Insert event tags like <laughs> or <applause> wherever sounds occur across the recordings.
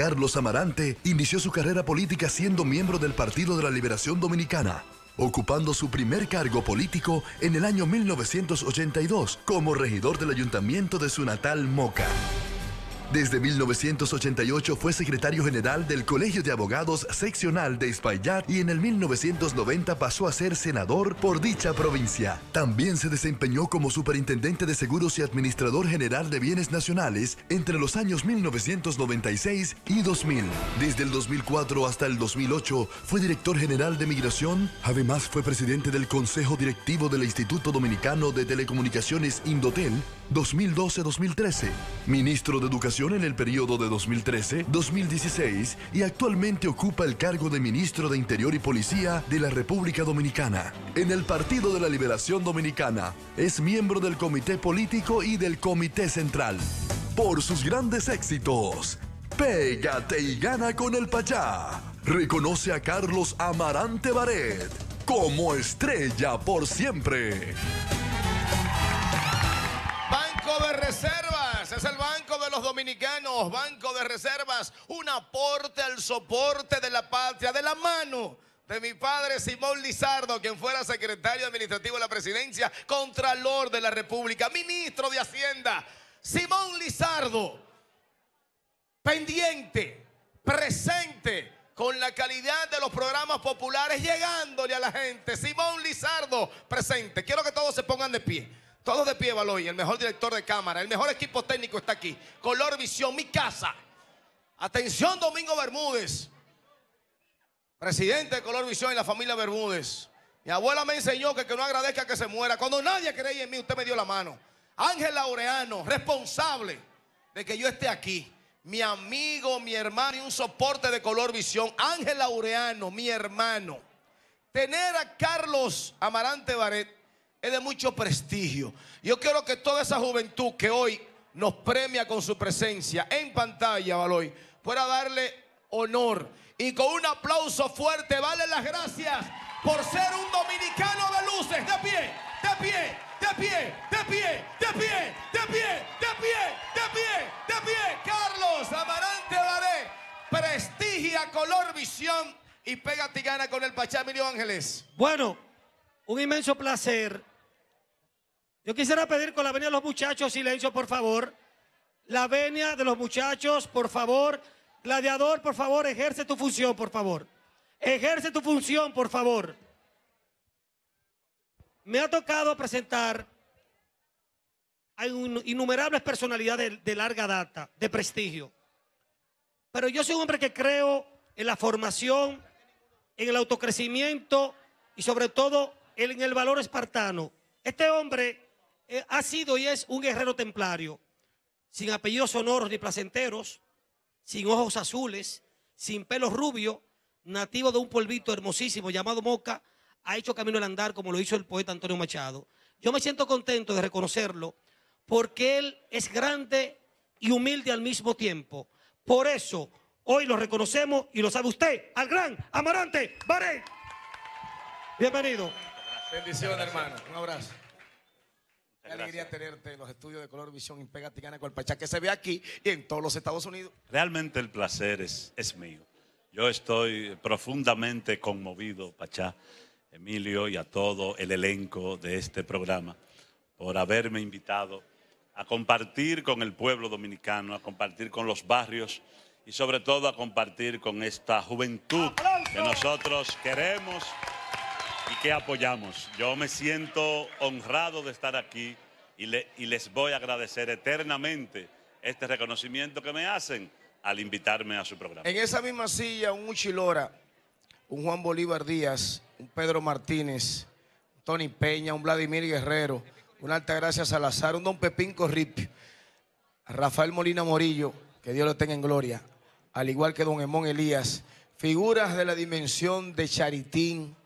Carlos Amarante inició su carrera política siendo miembro del Partido de la Liberación Dominicana, ocupando su primer cargo político en el año 1982 como regidor del ayuntamiento de su natal Moca. Desde 1988 fue secretario general del Colegio de Abogados Seccional de Espaillat y en el 1990 pasó a ser senador por dicha provincia. También se desempeñó como superintendente de seguros y administrador general de bienes nacionales entre los años 1996 y 2000. Desde el 2004 hasta el 2008 fue director general de Migración, además fue presidente del Consejo Directivo del Instituto Dominicano de Telecomunicaciones Indotel 2012-2013, ministro de Educación en el periodo de 2013-2016 y actualmente ocupa el cargo de ministro de Interior y Policía de la República Dominicana. En el Partido de la Liberación Dominicana, es miembro del Comité Político y del Comité Central. Por sus grandes éxitos, Pégate y gana con el Pachá. Reconoce a Carlos Amarante Baret como estrella por siempre. Reservas es el Banco de los Dominicanos, Banco de Reservas, un aporte al soporte de la patria, de la mano de mi padre Simón Lizardo, quien fuera secretario administrativo de la presidencia, contralor de la República, ministro de Hacienda. Simón Lizardo, pendiente, presente, con la calidad de los programas populares, llegándole a la gente. Simón Lizardo, presente. Quiero que todos se pongan de pie. Todos de pie, Baloy. El mejor director de cámara, el mejor equipo técnico está aquí. Color Visión, mi casa. Atención, Domingo Bermúdez. Presidente de Color Visión y la familia Bermúdez. Mi abuela me enseñó que, no agradezca que se muera. Cuando nadie creía en mí, usted me dio la mano. Ángel Laureano, responsable de que yo esté aquí. Mi amigo, mi hermano y un soporte de Color Visión. Ángel Laureano, mi hermano. Tener a Carlos Amarante Barret es de mucho prestigio. Yo quiero que toda esa juventud que hoy nos premia con su presencia en pantalla, Valoy, pueda darle honor y con un aplauso fuerte, vale las gracias por ser un dominicano de luces, de pie, de pie, de pie, de pie, de pie, de pie, de pie, de pie, de pie. Carlos Amarante Baré, prestigia, color, visión y pégate y gana con el Pachamilio Ángeles. Bueno, un inmenso placer yo quisiera pedir con la venia de los muchachos, silencio, por favor. La venia de los muchachos, por favor. Gladiador, por favor, ejerce tu función, por favor. Ejerce tu función, por favor. Me ha tocado presentar a innumerables personalidades de larga data, de prestigio. Pero yo soy un hombre que creo en la formación, en el autocrecimiento y sobre todo en el valor espartano. Este hombre eh, ha sido y es un guerrero templario, sin apellidos sonoros ni placenteros, sin ojos azules, sin pelos rubios, nativo de un polvito hermosísimo llamado Moca, ha hecho camino al andar como lo hizo el poeta Antonio Machado. Yo me siento contento de reconocerlo porque él es grande y humilde al mismo tiempo. Por eso, hoy lo reconocemos y lo sabe usted, al gran Amarante Baré. Bienvenido. Bendiciones, hermano. Un abrazo. Qué alegría tenerte en los estudios de Color Visión pega tigana, con el Pachá, que se ve aquí y en todos los Estados Unidos. Realmente el placer es mío. Yo estoy profundamente conmovido, Pachá, Emilio y a todo el elenco de este programa por haberme invitado a compartir con el pueblo dominicano, a compartir con los barrios y sobre todo a compartir con esta juventud que nosotros queremos y qué apoyamos. Yo me siento honrado de estar aquí y, les voy a agradecer eternamente este reconocimiento que me hacen al invitarme a su programa. En esa misma silla, un Uchilora, un Juan Bolívar Díaz, un Pedro Martínez, un Tony Peña, un Vladimir Guerrero, un Altagracia Salazar, un Don Pepín Corripio, Rafael Molina Morillo, que Dios lo tenga en gloria, al igual que Don Emón Elías, figuras de la dimensión de Charitín,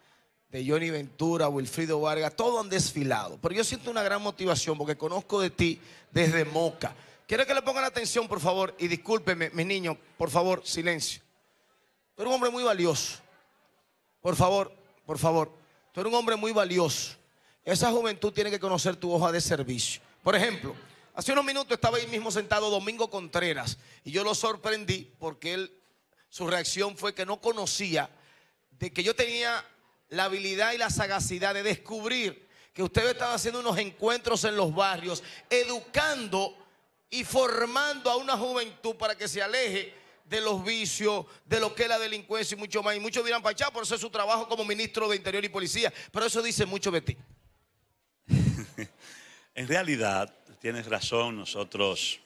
de este, Johnny Ventura, Wilfrido Vargas, todo han desfilado. Pero yo siento una gran motivación porque conozco de ti desde Moca. Quiero que le pongan atención, por favor, y discúlpeme, mis niños, por favor, silencio. Tú eres un hombre muy valioso. Por favor, por favor. Tú eres un hombre muy valioso. Esa juventud tiene que conocer tu hoja de servicio. Por ejemplo, hace unos minutos estaba ahí mismo sentado Domingo Contreras y yo lo sorprendí porque él, su reacción fue que no conocía de que yo tenía la habilidad y la sagacidad de descubrir que ustedes estaba haciendo unos encuentros en los barrios, educando y formando a una juventud para que se aleje de los vicios, de lo que es la delincuencia y mucho más. Y muchos dirán, Pachá, por eso es su trabajo como ministro de Interior y Policía. Pero eso dice mucho de ti. <laughs> en realidad, tienes razón, nosotros,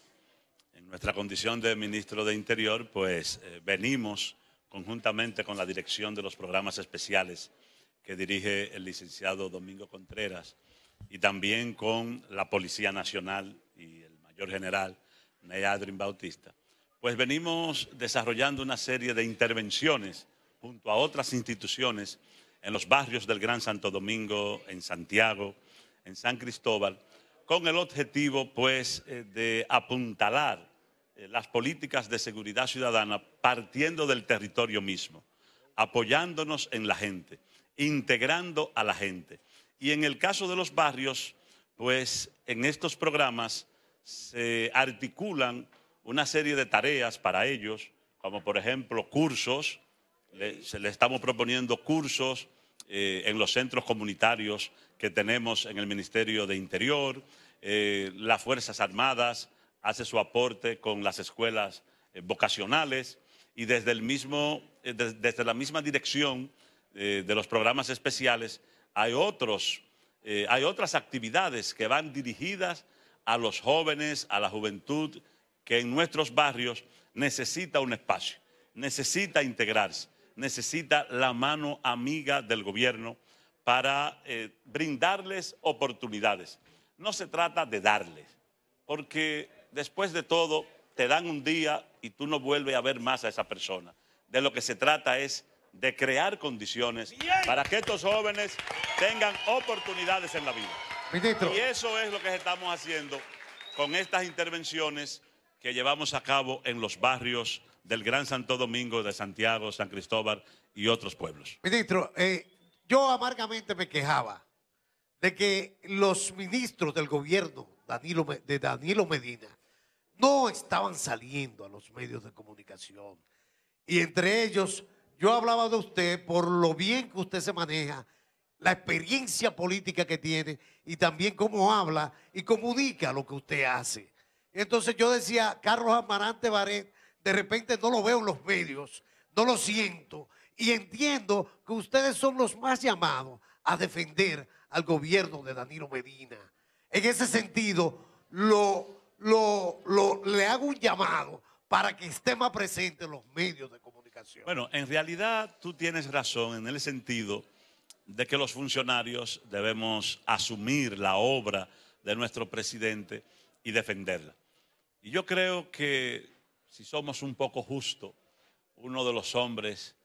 en nuestra condición de ministro de Interior, pues eh, venimos conjuntamente con la dirección de los programas especiales que dirige el licenciado Domingo Contreras, y también con la Policía Nacional y el mayor general Ney Bautista, pues venimos desarrollando una serie de intervenciones junto a otras instituciones en los barrios del Gran Santo Domingo, en Santiago, en San Cristóbal, con el objetivo pues eh, de apuntalar eh, las políticas de seguridad ciudadana partiendo del territorio mismo, apoyándonos en la gente integrando a la gente. Y en el caso de los barrios, pues en estos programas se articulan una serie de tareas para ellos, como por ejemplo cursos, le, se le estamos proponiendo cursos eh, en los centros comunitarios que tenemos en el Ministerio de Interior, eh, las Fuerzas Armadas hace su aporte con las escuelas eh, vocacionales y desde, el mismo, desde la misma dirección eh, de los programas especiales, hay, otros, eh, hay otras actividades que van dirigidas a los jóvenes, a la juventud, que en nuestros barrios necesita un espacio, necesita integrarse, necesita la mano amiga del gobierno para eh, brindarles oportunidades. No se trata de darles, porque después de todo te dan un día y tú no vuelves a ver más a esa persona. De lo que se trata es de crear condiciones para que estos jóvenes tengan oportunidades en la vida. Y eso es lo que estamos haciendo con estas intervenciones que llevamos a cabo en los barrios del Gran Santo Domingo, de Santiago, San Cristóbal y otros pueblos. Ministro, eh, yo amargamente me quejaba de que los ministros del gobierno Danilo, de Danilo Medina no estaban saliendo a los medios de comunicación. Y entre ellos yo hablaba de usted por lo bien que usted se maneja, la experiencia política que tiene y también cómo habla y comunica lo que usted hace. Entonces yo decía, Carlos Amarante Barret, de repente no lo veo en los medios, no lo siento y entiendo que ustedes son los más llamados a defender al gobierno de Danilo Medina. En ese sentido, lo, lo, le hago un llamado para que esté más presente en los medios de comunicación. Bueno, en realidad tú tienes razón en el sentido de que los funcionarios debemos asumir la obra de nuestro presidente y defenderla. Y yo creo que, si somos un poco justos, uno de los hombres